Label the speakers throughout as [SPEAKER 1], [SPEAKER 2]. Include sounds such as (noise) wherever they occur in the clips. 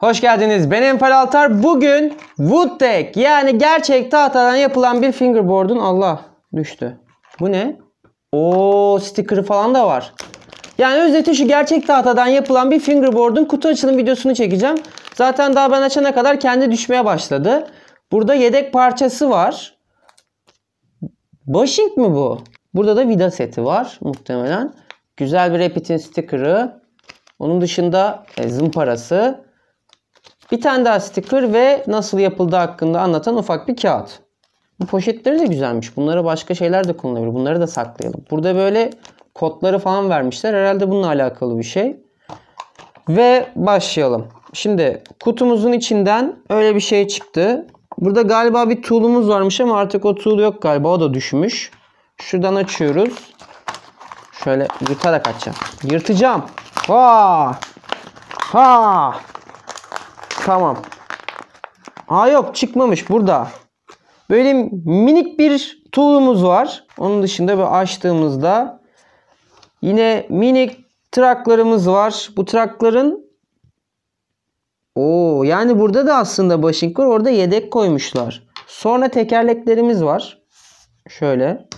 [SPEAKER 1] Hoş geldiniz. Ben Enfal Altar. Bugün wood deck yani gerçek tahtadan yapılan bir fingerboard'un Allah düştü. Bu ne? O sticker'ı falan da var. Yani özeti şu gerçek tahtadan yapılan bir fingerboard'un kutu açılım videosunu çekeceğim. Zaten daha ben açana kadar kendi düşmeye başladı. Burada yedek parçası var. Başink mi bu? Burada da vida seti var muhtemelen. Güzel bir Rapid'in sticker'ı. Onun dışında e, zımparası. Bir tane daha sticker ve nasıl yapıldığı hakkında anlatan ufak bir kağıt. Bu poşetleri de güzelmiş. Bunlara başka şeyler de konulabilir. Bunları da saklayalım. Burada böyle kodları falan vermişler. Herhalde bununla alakalı bir şey. Ve başlayalım. Şimdi kutumuzun içinden öyle bir şey çıktı. Burada galiba bir tool'umuz varmış ama artık o tool yok galiba. O da düşmüş. Şuradan açıyoruz. Şöyle yırtarak açacağım. Yırtacağım. Ha! Ha! Tamam. Ha yok çıkmamış burada. Böyle minik bir tool'umuz var. Onun dışında bir açtığımızda yine minik traklarımız var. Bu trakların Oo, yani burada da aslında başink var. Orada yedek koymuşlar. Sonra tekerleklerimiz var. Şöyle.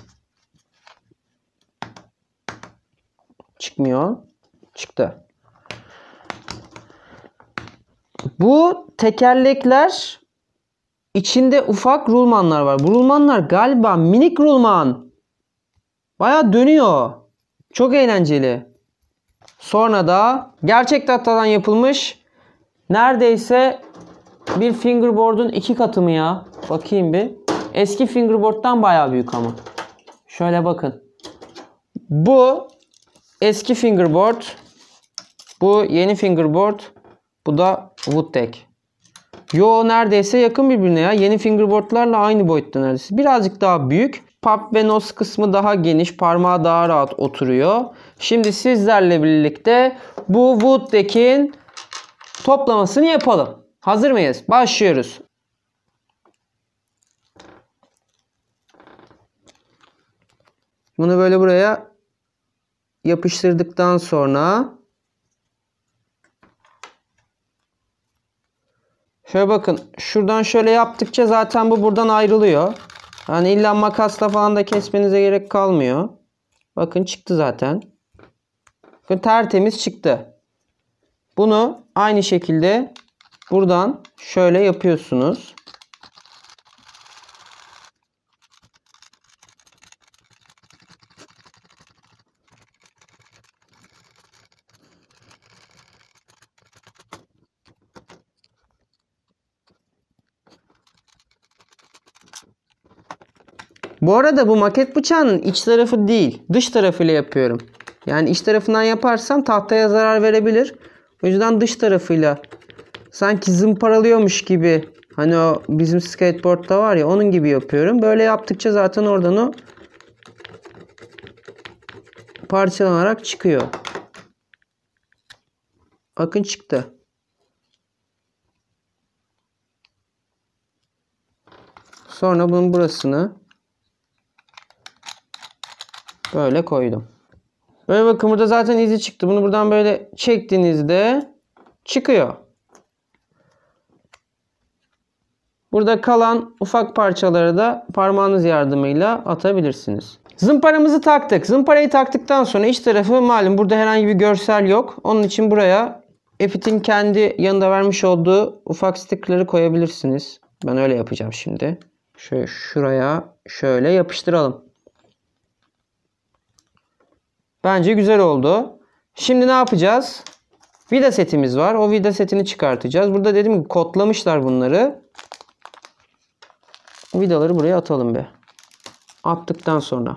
[SPEAKER 1] Çıkmıyor. Çıktı. Bu tekerlekler içinde ufak rulmanlar var. Bu rulmanlar galiba minik rulman. Baya dönüyor. Çok eğlenceli. Sonra da gerçek tahtadan yapılmış neredeyse bir fingerboard'un iki katı mı ya? Bakayım bir. Eski fingerboard'dan baya büyük ama. Şöyle bakın. Bu eski fingerboard. Bu yeni fingerboard. Bu da Wood Deck. Yo neredeyse yakın birbirine ya. Yeni fingerboardlarla aynı boyutta neredeyse. Birazcık daha büyük. Pap ve nos kısmı daha geniş. Parmağı daha rahat oturuyor. Şimdi sizlerle birlikte bu Wood Deck'in toplamasını yapalım. Hazır mıyız? Başlıyoruz. Bunu böyle buraya yapıştırdıktan sonra Şöyle bakın. Şuradan şöyle yaptıkça zaten bu buradan ayrılıyor. Yani illa makasla falan da kesmenize gerek kalmıyor. Bakın çıktı zaten. Bakın tertemiz çıktı. Bunu aynı şekilde buradan şöyle yapıyorsunuz. Bu arada bu maket bıçağının iç tarafı değil dış tarafıyla yapıyorum. Yani iç tarafından yaparsam tahtaya zarar verebilir. O yüzden dış tarafıyla sanki zımparalıyormuş gibi hani o bizim skateboardda var ya onun gibi yapıyorum. Böyle yaptıkça zaten oradan o parçalanarak çıkıyor. Bakın çıktı. Sonra bunun burasını Böyle koydum. Böyle bakın burada zaten izi çıktı. Bunu buradan böyle çektiğinizde çıkıyor. Burada kalan ufak parçaları da parmağınız yardımıyla atabilirsiniz. Zımparamızı taktık. Zımparayı taktıktan sonra iç tarafı malum burada herhangi bir görsel yok. Onun için buraya Epit'in kendi yanında vermiş olduğu ufak stickerları koyabilirsiniz. Ben öyle yapacağım şimdi. Şöyle şuraya şöyle yapıştıralım. Bence güzel oldu. Şimdi ne yapacağız? Vida setimiz var. O vida setini çıkartacağız. Burada dedim ki kodlamışlar bunları. Vidaları buraya atalım bir. Attıktan sonra.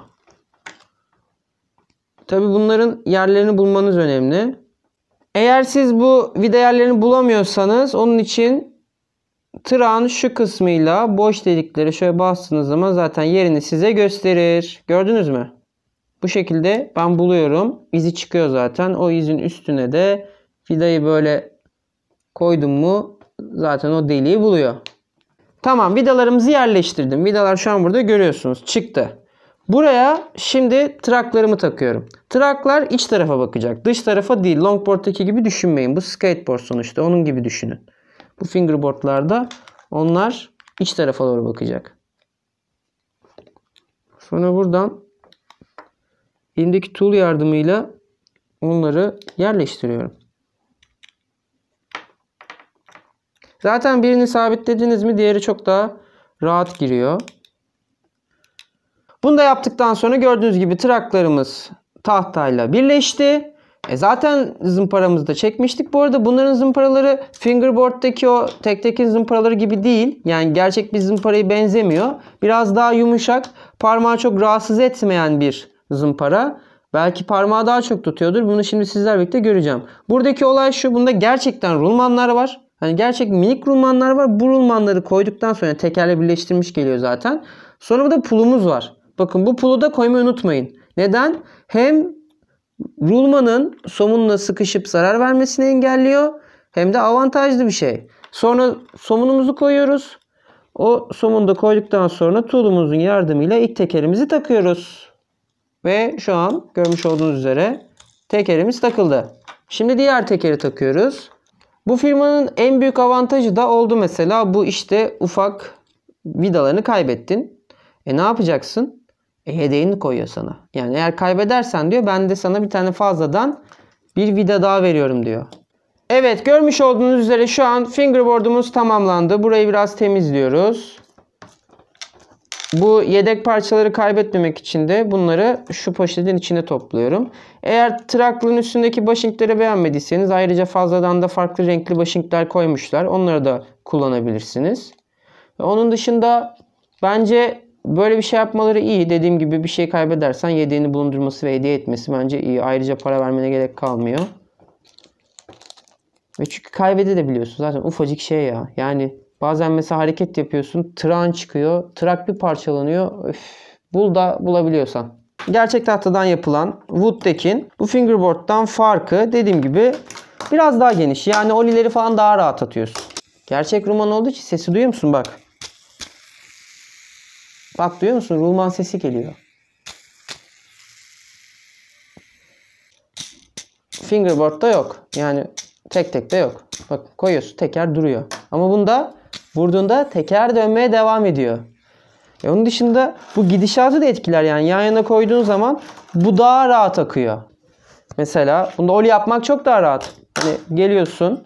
[SPEAKER 1] Tabi bunların yerlerini bulmanız önemli. Eğer siz bu vida yerlerini bulamıyorsanız onun için tırağın şu kısmıyla boş delikleri şöyle bastığınız zaman zaten yerini size gösterir. Gördünüz mü? Bu şekilde ben buluyorum. İzi çıkıyor zaten. O izin üstüne de vidayı böyle koydum mu zaten o deliği buluyor. Tamam vidalarımızı yerleştirdim. Vidalar şu an burada görüyorsunuz. Çıktı. Buraya şimdi traklarımı takıyorum. Traklar iç tarafa bakacak. Dış tarafa değil. Longboard'daki gibi düşünmeyin. Bu skateboard sonuçta. Onun gibi düşünün. Bu fingerboardlarda onlar iç tarafa doğru bakacak. Sonra buradan elimdeki tool yardımıyla onları yerleştiriyorum. Zaten birini sabitlediniz mi diğeri çok daha rahat giriyor. Bunu da yaptıktan sonra gördüğünüz gibi traklarımız tahtayla birleşti. E zaten zımparamızı da çekmiştik. Bu arada bunların zımparaları fingerboard'daki o tek tekin zımparaları gibi değil. Yani gerçek bir zımparaya benzemiyor. Biraz daha yumuşak, parmağı çok rahatsız etmeyen bir zımpara. Belki parmağı daha çok tutuyordur. Bunu şimdi sizler birlikte göreceğim. Buradaki olay şu. Bunda gerçekten rulmanlar var. Hani gerçek minik rulmanlar var. Bu rulmanları koyduktan sonra tekerle birleştirmiş geliyor zaten. Sonra da pulumuz var. Bakın bu pulu da koymayı unutmayın. Neden? Hem rulmanın somunla sıkışıp zarar vermesini engelliyor. Hem de avantajlı bir şey. Sonra somunumuzu koyuyoruz. O somunu da koyduktan sonra tuğlumuzun yardımıyla ilk tekerimizi takıyoruz. Ve şu an görmüş olduğunuz üzere tekerimiz takıldı. Şimdi diğer tekeri takıyoruz. Bu firmanın en büyük avantajı da oldu mesela bu işte ufak vidalarını kaybettin. E ne yapacaksın? E yedeğini koyuyor sana. Yani eğer kaybedersen diyor ben de sana bir tane fazladan bir vida daha veriyorum diyor. Evet görmüş olduğunuz üzere şu an fingerboard'umuz tamamlandı. Burayı biraz temizliyoruz. Bu yedek parçaları kaybetmemek için de bunları şu poşetin içine topluyorum. Eğer traklığın üstündeki başinkleri beğenmediyseniz ayrıca fazladan da farklı renkli başinkler koymuşlar. Onları da kullanabilirsiniz. Onun dışında bence böyle bir şey yapmaları iyi. Dediğim gibi bir şey kaybedersen yedeğini bulundurması ve hediye etmesi bence iyi. Ayrıca para vermene gerek kalmıyor. Ve çünkü kaybede de kaybedebiliyorsun zaten ufacık şey ya. Yani Bazen mesela hareket yapıyorsun. Tırağın çıkıyor. trak bir parçalanıyor. Öf, bul da bulabiliyorsan. Gerçek tahtadan yapılan wood deck'in bu fingerboard'dan farkı dediğim gibi biraz daha geniş. Yani olileri falan daha rahat atıyorsun. Gerçek ruman olduğu için sesi duyuyor musun bak. Bak duyuyor musun? Ruman sesi geliyor. Fingerboard'da yok. Yani tek tek de yok. Bak koyuyorsun teker duruyor. Ama bunda vurduğunda teker dönmeye devam ediyor. E onun dışında bu gidişatı da etkiler yani yan yana koyduğun zaman bu daha rahat akıyor. Mesela bunda oli yapmak çok daha rahat. Hani geliyorsun.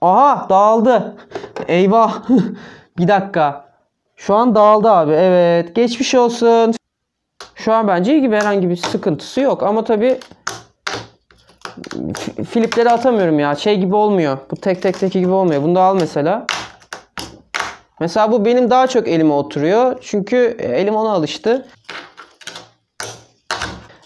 [SPEAKER 1] Aha dağıldı. Eyvah. (laughs) bir dakika. Şu an dağıldı abi. Evet. Geçmiş olsun. Şu an bence iyi gibi herhangi bir sıkıntısı yok. Ama tabii Filipleri atamıyorum ya. Şey gibi olmuyor. Bu tek tek teki gibi olmuyor. Bunu da al mesela. Mesela bu benim daha çok elime oturuyor. Çünkü e, elim ona alıştı.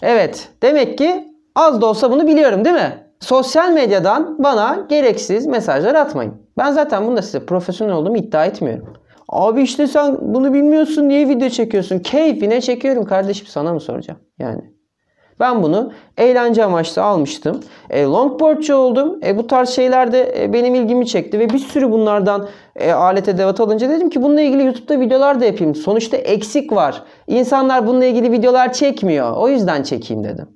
[SPEAKER 1] Evet. Demek ki az da olsa bunu biliyorum değil mi? Sosyal medyadan bana gereksiz mesajlar atmayın. Ben zaten bunu da size profesyonel olduğumu iddia etmiyorum. Abi işte sen bunu bilmiyorsun niye video çekiyorsun? Keyfine çekiyorum kardeşim sana mı soracağım? Yani ben bunu eğlence amaçlı almıştım. E, longboardçu oldum. E, bu tarz şeyler de e, benim ilgimi çekti ve bir sürü bunlardan e, alet edevat alınca dedim ki bununla ilgili YouTube'da videolar da yapayım. Sonuçta eksik var. İnsanlar bununla ilgili videolar çekmiyor. O yüzden çekeyim dedim.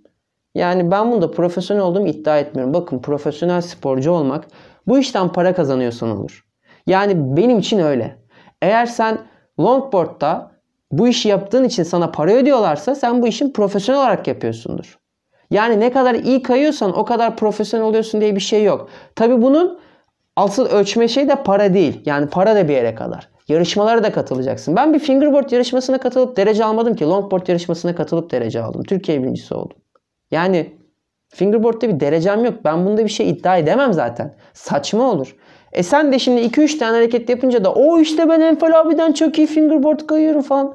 [SPEAKER 1] Yani ben bunda profesyonel olduğumu iddia etmiyorum. Bakın profesyonel sporcu olmak bu işten para kazanıyorsan olur. Yani benim için öyle. Eğer sen longboard'da bu işi yaptığın için sana para ödüyorlarsa sen bu işin profesyonel olarak yapıyorsundur. Yani ne kadar iyi kayıyorsan o kadar profesyonel oluyorsun diye bir şey yok. Tabi bunun asıl ölçme şey de para değil. Yani para da bir yere kadar. Yarışmalara da katılacaksın. Ben bir fingerboard yarışmasına katılıp derece almadım ki. Longboard yarışmasına katılıp derece aldım. Türkiye birincisi oldum. Yani fingerboard'da bir derecem yok. Ben bunda bir şey iddia edemem zaten. Saçma olur. E sen de şimdi 2-3 tane hareket yapınca da o işte ben Enfal abiden çok iyi fingerboard kayıyorum falan.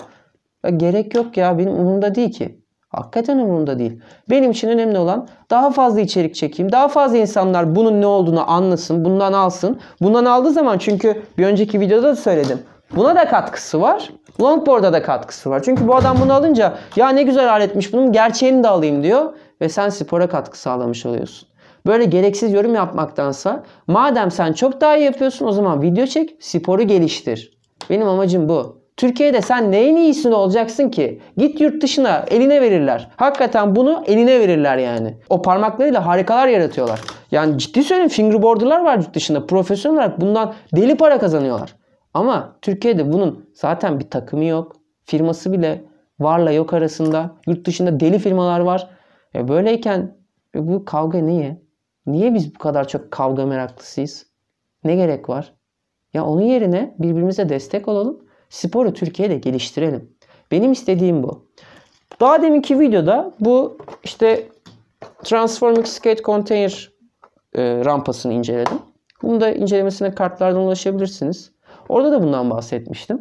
[SPEAKER 1] Ya gerek yok ya benim umurumda değil ki. Hakikaten umurumda değil. Benim için önemli olan daha fazla içerik çekeyim. Daha fazla insanlar bunun ne olduğunu anlasın. Bundan alsın. Bundan aldığı zaman çünkü bir önceki videoda da söyledim. Buna da katkısı var. Longboard'a da katkısı var. Çünkü bu adam bunu alınca ya ne güzel aletmiş bunun gerçeğini de alayım diyor. Ve sen spora katkı sağlamış oluyorsun. Böyle gereksiz yorum yapmaktansa madem sen çok daha iyi yapıyorsun o zaman video çek, sporu geliştir. Benim amacım bu. Türkiye'de sen neyin iyisini olacaksın ki? Git yurt dışına eline verirler. Hakikaten bunu eline verirler yani. O parmaklarıyla harikalar yaratıyorlar. Yani ciddi söyleyeyim fingerboardlar var yurt dışında. Profesyonel olarak bundan deli para kazanıyorlar. Ama Türkiye'de bunun zaten bir takımı yok. Firması bile varla yok arasında. Yurt dışında deli firmalar var. E böyleyken e bu kavga niye? Niye biz bu kadar çok kavga meraklısıyız? Ne gerek var? Ya onun yerine birbirimize destek olalım. Sporu Türkiye'de geliştirelim. Benim istediğim bu. Daha deminki videoda bu işte Transforming Skate Container e, rampasını inceledim. Bunu da incelemesine kartlardan ulaşabilirsiniz. Orada da bundan bahsetmiştim.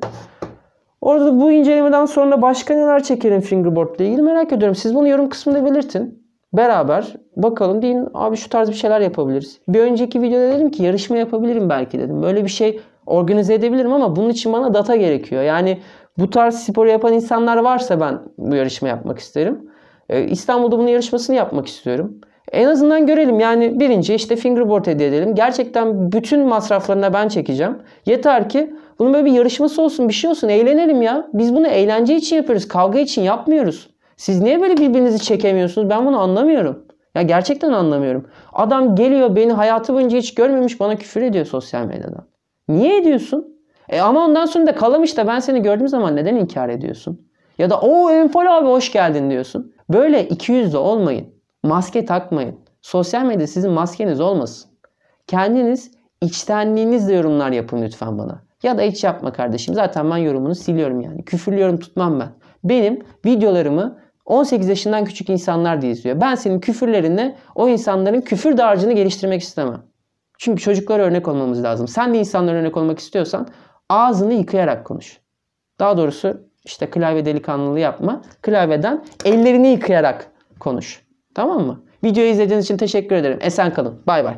[SPEAKER 1] Orada bu incelemeden sonra başka neler çekelim fingerboard ile ilgili merak ediyorum. Siz bunu yorum kısmında belirtin beraber bakalım deyin abi şu tarz bir şeyler yapabiliriz. Bir önceki videoda dedim ki yarışma yapabilirim belki dedim. Böyle bir şey organize edebilirim ama bunun için bana data gerekiyor. Yani bu tarz sporu yapan insanlar varsa ben bu yarışma yapmak isterim. Ee, İstanbul'da bunun yarışmasını yapmak istiyorum. En azından görelim yani birinci işte fingerboard hediye edelim. Gerçekten bütün masraflarını ben çekeceğim. Yeter ki bunun böyle bir yarışması olsun bir şey olsun eğlenelim ya. Biz bunu eğlence için yapıyoruz kavga için yapmıyoruz. Siz niye böyle birbirinizi çekemiyorsunuz? Ben bunu anlamıyorum. Ya gerçekten anlamıyorum. Adam geliyor beni hayatı boyunca hiç görmemiş bana küfür ediyor sosyal medyadan. Niye ediyorsun? E ama ondan sonra da kalamış da ben seni gördüğüm zaman neden inkar ediyorsun? Ya da o Enfol abi hoş geldin diyorsun. Böyle iki yüzlü olmayın. Maske takmayın. Sosyal medya sizin maskeniz olmasın. Kendiniz içtenliğinizle yorumlar yapın lütfen bana. Ya da hiç yapma kardeşim. Zaten ben yorumunu siliyorum yani. Küfürlüyorum tutmam ben. Benim videolarımı 18 yaşından küçük insanlar da izliyor. Ben senin küfürlerine o insanların küfür dağarcığını geliştirmek istemem. Çünkü çocuklara örnek olmamız lazım. Sen de insanlara örnek olmak istiyorsan ağzını yıkayarak konuş. Daha doğrusu işte klavye delikanlılığı yapma. Klavyeden ellerini yıkayarak konuş. Tamam mı? Videoyu izlediğiniz için teşekkür ederim. Esen kalın. Bay bay.